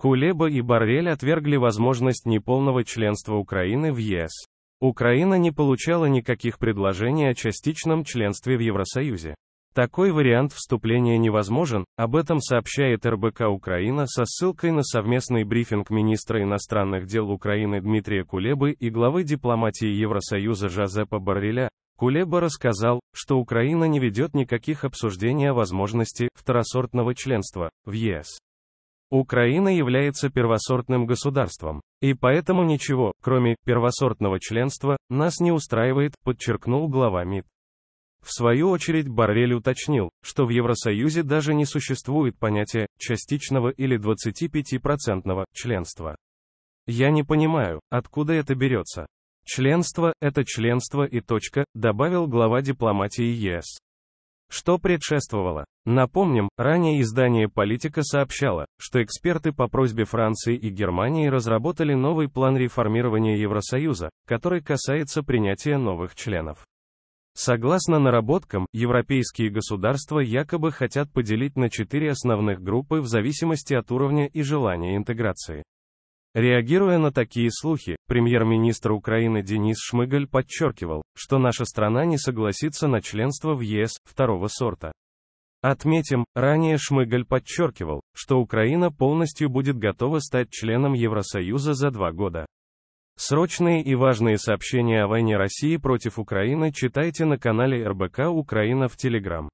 Кулеба и Барель отвергли возможность неполного членства Украины в ЕС. Украина не получала никаких предложений о частичном членстве в Евросоюзе. Такой вариант вступления невозможен, об этом сообщает РБК Украина со ссылкой на совместный брифинг министра иностранных дел Украины Дмитрия Кулебы и главы дипломатии Евросоюза Жозепа Барреля. Кулеба рассказал, что Украина не ведет никаких обсуждений о возможности второсортного членства в ЕС. Украина является первосортным государством, и поэтому ничего, кроме первосортного членства, нас не устраивает, подчеркнул глава МИД. В свою очередь Баррель уточнил, что в Евросоюзе даже не существует понятия частичного или 25-процентного членства. Я не понимаю, откуда это берется. Членство – это членство и точка, добавил глава дипломатии ЕС. Что предшествовало? Напомним, ранее издание «Политика» сообщало, что эксперты по просьбе Франции и Германии разработали новый план реформирования Евросоюза, который касается принятия новых членов. Согласно наработкам, европейские государства якобы хотят поделить на четыре основных группы в зависимости от уровня и желания интеграции. Реагируя на такие слухи, премьер-министр Украины Денис Шмыгаль подчеркивал, что наша страна не согласится на членство в ЕС второго сорта. Отметим, ранее Шмыгаль подчеркивал, что Украина полностью будет готова стать членом Евросоюза за два года. Срочные и важные сообщения о войне России против Украины читайте на канале РБК Украина в Телеграм.